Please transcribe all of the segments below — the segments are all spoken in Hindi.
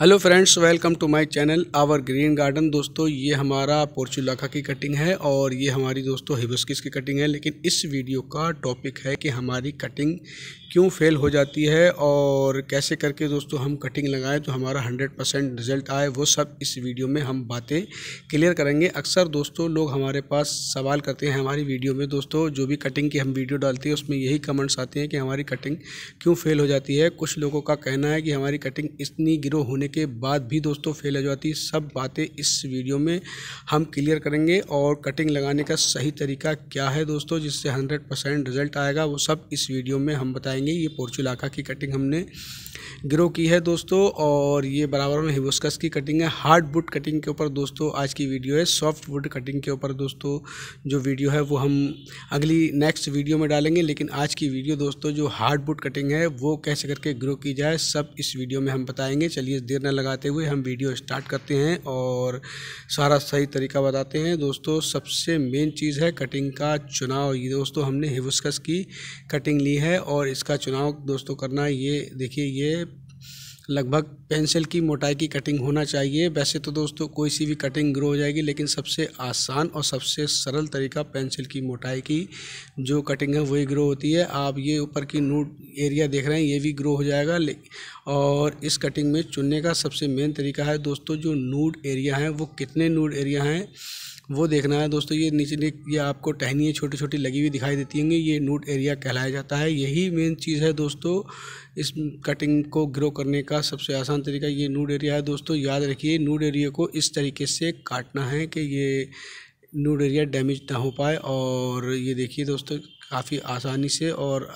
hello friends welcome to my channel our green garden दोस्तों ये हमारा पोर्चुलाका की कटिंग है और ये हमारी दोस्तों हिबिस्किस की कटिंग है लेकिन इस वीडियो का टॉपिक है कि हमारी कटिंग क्यों फेल हो जाती है और कैसे करके दोस्तों हम कटिंग लगाएं तो हमारा 100 परसेंट रिजल्ट आए वो सब इस वीडियो में हम बातें क्लियर करेंगे अक्सर दोस्तों लोग हमारे पास सवाल करते हैं हमारी वीडियो में दोस्तों जो भी कटिंग की हम वीडियो डालते हैं उसमें यही कमेंट्स आते हैं कि हमारी कटिंग क्यों फेल हो जाती है कुछ लोगों का कहना है कि हमारी कटिंग इतनी ग्रो होने होने के बाद भी दोस्तों फेल हो जाती सब बातें इस वीडियो में हम क्लियर करेंगे और कटिंग लगाने का सही तरीका क्या है दोस्तों जिससे हंड्रेड परसेंट रिजल्ट आएगा वो सब इस वीडियो में हम बताएंगे ये पोर्चुलाका की कटिंग हमने ग्रो की है दोस्तों और ये बराबर में हिबोस्कस की कटिंग है हार्ड वुड कटिंग के ऊपर दोस्तों आज की वीडियो है सॉफ्ट वुड कटिंग के ऊपर दोस्तों जो वीडियो है वो हम अगली नेक्स्ट वीडियो में डालेंगे लेकिन आज की वीडियो दोस्तों जो हार्ड वुड कटिंग है वो कैसे करके ग्रो की जाए सब इस वीडियो में हम बताएंगे चलिए देर न लगाते हुए हम वीडियो स्टार्ट करते हैं और सारा सही तरीका बताते हैं दोस्तों सबसे मेन चीज़ है कटिंग का चुनाव ये दोस्तों हमने हिवस्कस की कटिंग ली है और इसका चुनाव दोस्तों करना ये देखिए ये लगभग पेंसिल की मोटाई की कटिंग होना चाहिए वैसे तो दोस्तों कोई सी भी कटिंग ग्रो हो जाएगी लेकिन सबसे आसान और सबसे सरल तरीका पेंसिल की मोटाई की जो कटिंग है वही ग्रो होती है आप ये ऊपर की नूट एरिया देख रहे हैं ये भी ग्रो हो जाएगा और इस कटिंग में चुनने का सबसे मेन तरीका है दोस्तों जो नूड एरिया है वो कितने नूड एरिया हैं वो देखना है दोस्तों ये नीचे ये आपको टहनियाँ छोटी छोटी लगी हुई दिखाई देती होंगी ये नूट एरिया कहलाया जाता है यही मेन चीज़ है दोस्तों इस कटिंग को ग्रो करने का सबसे आसान तरीका ये नूड एरिया है दोस्तों याद रखिए नूड एरिया को इस तरीके से काटना है कि ये नूड एरिया डैमेज ना हो पाए और ये देखिए दोस्तों काफ़ी आसानी से और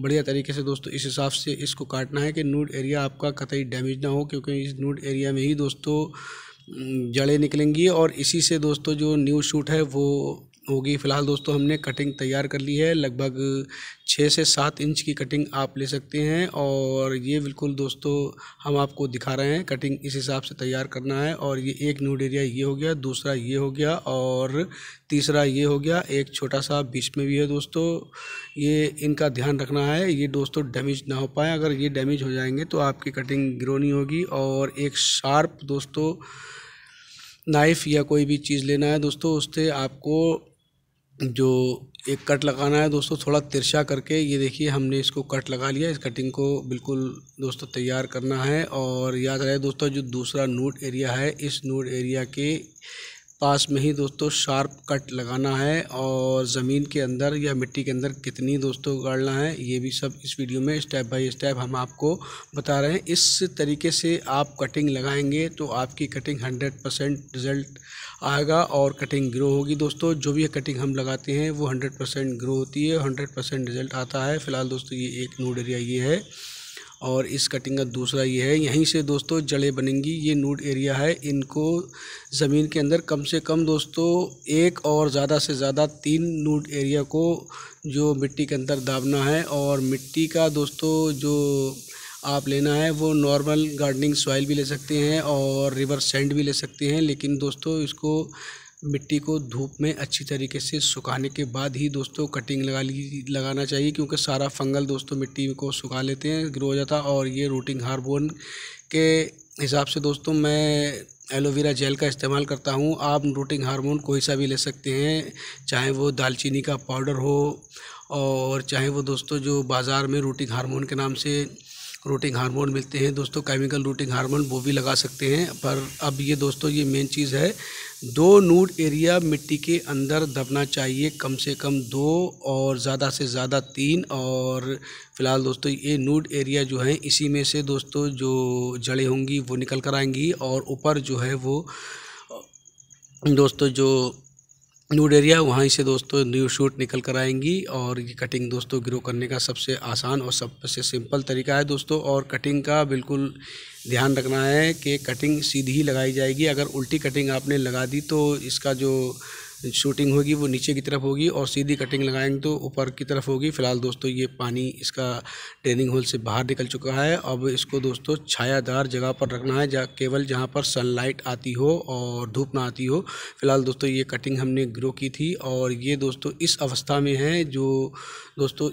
बढ़िया तरीके से दोस्तों इस हिसाब से इसको काटना है कि नूड एरिया आपका कतई डैमेज ना हो क्योंकि इस नूड एरिया में ही दोस्तों जड़ें निकलेंगी और इसी से दोस्तों जो न्यू शूट है वो होगी फ़िलहाल दोस्तों हमने कटिंग तैयार कर ली है लगभग छः से सात इंच की कटिंग आप ले सकते हैं और ये बिल्कुल दोस्तों हम आपको दिखा रहे हैं कटिंग इस हिसाब से तैयार करना है और ये एक न्यूड एरिया ये हो गया दूसरा ये हो गया और तीसरा ये हो गया एक छोटा सा बीच में भी है दोस्तों ये इनका ध्यान रखना है ये दोस्तों डैमेज ना हो पाए अगर ये डैमेज हो जाएंगे तो आपकी कटिंग ग्रोनी होगी और एक शार्प दोस्तों नाइफ़ या कोई भी चीज़ लेना है दोस्तों उससे आपको जो एक कट लगाना है दोस्तों थोड़ा तिरछा करके ये देखिए हमने इसको कट लगा लिया इस कटिंग को बिल्कुल दोस्तों तैयार करना है और याद रहे दोस्तों जो दूसरा नोट एरिया है इस नोट एरिया के पास में ही दोस्तों शार्प कट लगाना है और ज़मीन के अंदर या मिट्टी के अंदर कितनी दोस्तों गाड़ना है ये भी सब इस वीडियो में स्टेप बाय स्टेप हम आपको बता रहे हैं इस तरीके से आप कटिंग लगाएंगे तो आपकी कटिंग हंड्रेड परसेंट रिज़ल्ट आएगा और कटिंग ग्रो होगी दोस्तों जो भी कटिंग हम लगाते हैं वो हंड्रेड परसेंट ग्रो होती है हंड्रेड परसेंट रिज़ल्ट आता है फ़िलहाल दोस्तों ये एक नूड एरिया ये है और इस कटिंग का दूसरा ये है यहीं से दोस्तों जड़ें बनेंगी ये नूड एरिया है इनको ज़मीन के अंदर कम से कम दोस्तों एक और ज़्यादा से ज़्यादा तीन नूड एरिया को जो मिट्टी के अंदर दाबना है और मिट्टी का दोस्तों जो आप लेना है वो नॉर्मल गार्डनिंग सॉइल भी ले सकते हैं और रिवर सेंड भी ले सकते हैं लेकिन दोस्तों इसको मिट्टी को धूप में अच्छी तरीके से सुखाने के बाद ही दोस्तों कटिंग लगा ली लगाना चाहिए क्योंकि सारा फंगल दोस्तों मिट्टी को सुखा लेते हैं ग्रो हो जाता और ये रूटिंग हार्बोन के हिसाब से दोस्तों मैं एलोवेरा जेल का इस्तेमाल करता हूँ आप रूटिंग हार्मोन कोई सा भी ले सकते हैं चाहे वो दालचीनी का पाउडर हो और चाहे वो दोस्तों जो बाज़ार में रूटिंग हार्मोन के नाम से रूटिंग हार्मोन मिलते हैं दोस्तों केमिकल रूटिंग हार्मोन वो भी लगा सकते हैं पर अब ये दोस्तों ये मेन चीज़ है दो नूड एरिया मिट्टी के अंदर दबना चाहिए कम से कम दो और ज़्यादा से ज़्यादा तीन और फ़िलहाल दोस्तों ये नूड एरिया जो है इसी में से दोस्तों जो जड़ें होंगी वो निकल कर आएंगी और ऊपर जो है वो दोस्तों जो न्यूड एरिया वहीं से दोस्तों न्यू शूट निकल कर आएंगी और ये कटिंग दोस्तों ग्रो करने का सबसे आसान और सबसे सिंपल तरीका है दोस्तों और कटिंग का बिल्कुल ध्यान रखना है कि कटिंग सीधी ही लगाई जाएगी अगर उल्टी कटिंग आपने लगा दी तो इसका जो शूटिंग होगी वो नीचे की तरफ होगी और सीधी कटिंग लगाएंगे तो ऊपर की तरफ होगी फ़िलहाल दोस्तों ये पानी इसका ट्रेनिंग होल से बाहर निकल चुका है अब इसको दोस्तों छायादार जगह पर रखना है जा, केवल जहाँ पर सनलाइट आती हो और धूप ना आती हो फ़िलहाल दोस्तों ये कटिंग हमने ग्रो की थी और ये दोस्तों इस अवस्था में है जो दोस्तों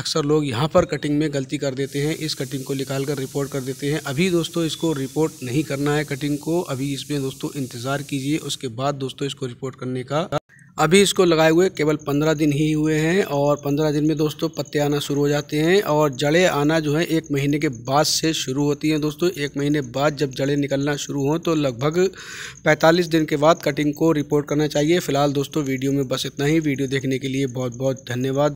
अक्सर लोग यहाँ पर कटिंग में गलती कर देते हैं इस कटिंग को निकाल कर रिपोर्ट कर देते हैं अभी दोस्तों इसको रिपोर्ट नहीं करना है कटिंग को अभी इसमें दोस्तों इंतज़ार कीजिए उसके बाद दोस्तों इसको रिपोर्ट करने का था अभी इसको लगाए हुए केवल पंद्रह दिन ही हुए हैं और पंद्रह दिन में दोस्तों पत्ते आना शुरू हो जाते हैं और जड़े आना जो है एक महीने के बाद से शुरू होती हैं दोस्तों एक महीने बाद जब जड़े निकलना शुरू हों तो लगभग पैंतालीस दिन के बाद कटिंग को रिपोर्ट करना चाहिए फिलहाल दोस्तों वीडियो में बस इतना ही वीडियो देखने के लिए बहुत बहुत धन्यवाद